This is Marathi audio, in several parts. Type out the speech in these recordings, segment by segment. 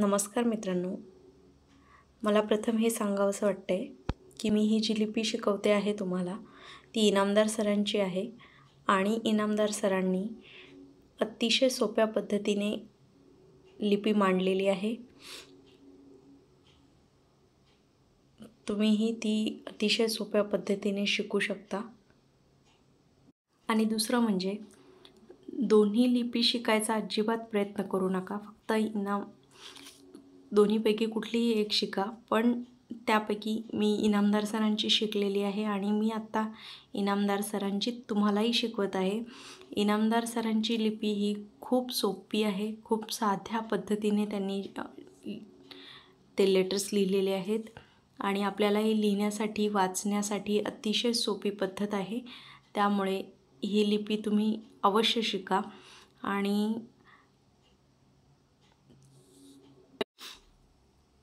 नमस्कार मित्रांनो मला प्रथम हे सांगावं असं वाटतं आहे की मी ही जी लिपी शिकवते आहे तुम्हाला ती इनामदार सरांची आहे आणि इनामदार सरांनी अतिशय सोप्या पद्धतीने लिपी मांडलेली आहे तुम्हीही ती अतिशय सोप्या पद्धतीने शिकू शकता आणि दुसरं म्हणजे दोन्ही लिपी शिकायचा अजिबात प्रयत्न करू नका फक्त इनाम दोन्हीपैकी कुठलीही एक शिका पण त्यापैकी मी इनामदार सरांची शिकलेली आहे आणि मी आत्ता इनामदार सरांची तुम्हालाही शिकवत आहे इनामदार सरांची लिपी ही खूप सोपी आहे खूप साध्या पद्धतीने त्यांनी ते लेटर्स लिहिलेले आहेत आणि आपल्याला हे लिहिण्यासाठी वाचण्यासाठी अतिशय सोपी पद्धत आहे त्यामुळे ही लिपी तुम्ही अवश्य शिका आणि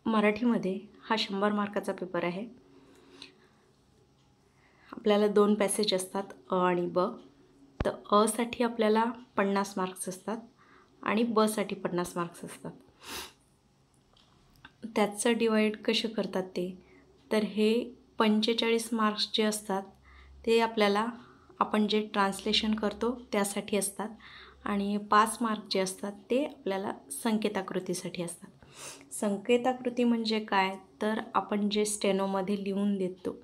मराठीमध्ये हा शंभर मार्काचा पेपर आहे आपल्याला दोन पॅसेज असतात अ आणि ब तर असाठी आपल्याला पन्नास मार्क्स असतात आणि बसाठी पन्नास मार्क्स असतात त्याचं डिवाईड कसे करतात ते तर हे पंचेचाळीस मार्क्स जे असतात ते आपल्याला आपण जे ट्रान्सलेशन करतो त्यासाठी असतात आणि पाच मार्क जे असतात ते आपल्याला संकेताकृतीसाठी असतात संकेताकृती म्हणजे काय तर आपण जे स्टेनोमध्ये लिहून देतो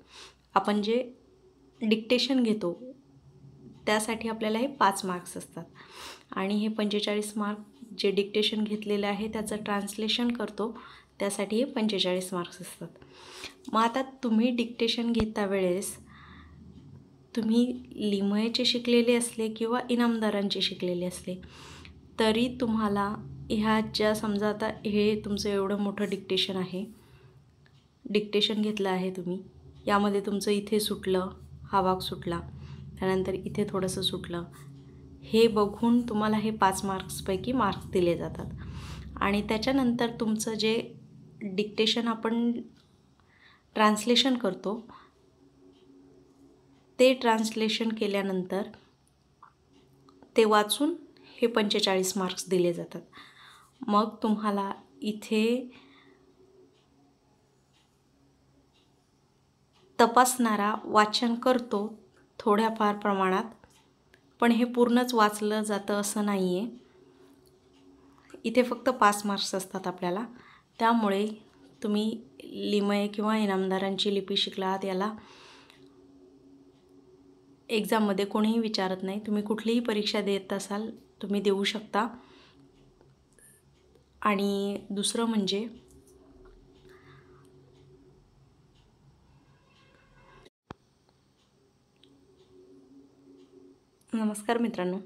आपण जे डिक्टेशन घेतो त्यासाठी आपल्याला हे पाच मार्क्स असतात आणि हे पंचेचाळीस मार्क जे डिक्टेशन घेतलेलं आहे त्याचं ट्रान्सलेशन करतो त्यासाठी हे पंचेचाळीस मार्क्स असतात मग आता तुम्ही डिक्टेशन घेता वेळेस तुम्ही लिमयेचे शिकलेले असले किंवा इनामदारांचे शिकलेले असले तरी तुम्हाला ह्याच्या समजा आता हे तुमचं एवढं मोठं डिक्टेशन आहे डिक्टेशन घेतलं आहे तुम्ही यामध्ये तुमचं इथे सुटलं हा भाग सुटला त्यानंतर इथे थोडंसं सुटलं हे बघून तुम्हाला हे पाच मार्क्सपैकी मार्क्स दिले जातात आणि त्याच्यानंतर तुमचं जे डिक्टेशन आपण ट्रान्सलेशन करतो ते ट्रान्सलेशन केल्यानंतर ते वाचून हे पंचेचाळीस मार्क्स दिले जातात मग तुम्हाला इथे तपासणारा वाचन करतो थोड्याफार प्रमाणात पण हे पूर्णच वाचलं जातं असं नाही आहे इथे फक्त पाच मार्क्स असतात आपल्याला त्यामुळे तुम्ही लिमये किंवा इनामदारांची लिपी शिकलात याला एक्झाममध्ये कोणीही विचारत नाही तुम्ही कुठलीही परीक्षा देत असाल तुम्ही देऊ शकता आणि दुसरं म्हणजे नमस्कार मित्रांनो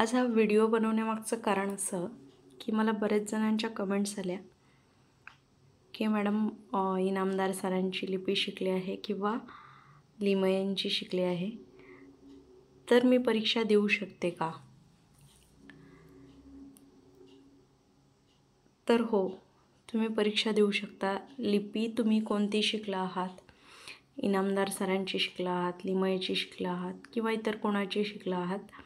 आज हा व्हिडिओ बनवण्यामागचं कारण असं की मला बरेच जणांच्या कमेंट्स आल्या की मॅडम इनामदार सरांची लिपी शिकली आहे किंवा लिमयांची शिकले आहे तर मी परीक्षा देऊ शकते का तर हो तुम्ही परीक्षा देऊ शकता लिपी तुम्ही कोणती शिकला आहात इनामदार सरांची शिकला आहात लिमयाची शिकला आहात किंवा इतर कोणाची शिकला आहात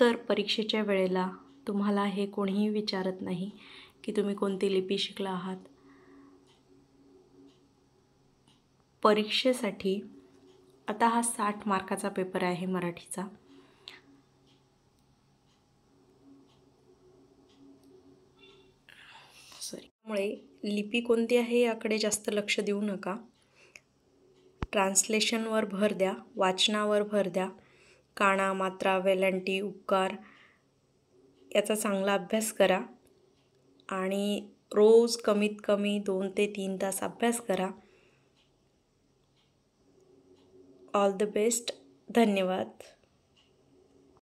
तर परीक्षेच्या वेळेला तुम्हाला हे कोणीही विचारत नाही की तुम्ही कोणती लिपी शिकला आहात परीक्षेसाठी आता हा साठ मार्काचा पेपर आहे मराठीचा सॉरी त्यामुळे लिपी कोणती आहे याकडे जास्त लक्ष देऊ नका ट्रान्सलेशनवर भर द्या वाचनावर भर द्या काणा मात्रा वेलंटी उपकार याचा चांगला अभ्यास करा आणि रोज कमीत कमी दोन ते तीन तास अभ्यास करा ऑल द बेस्ट धन्यवाद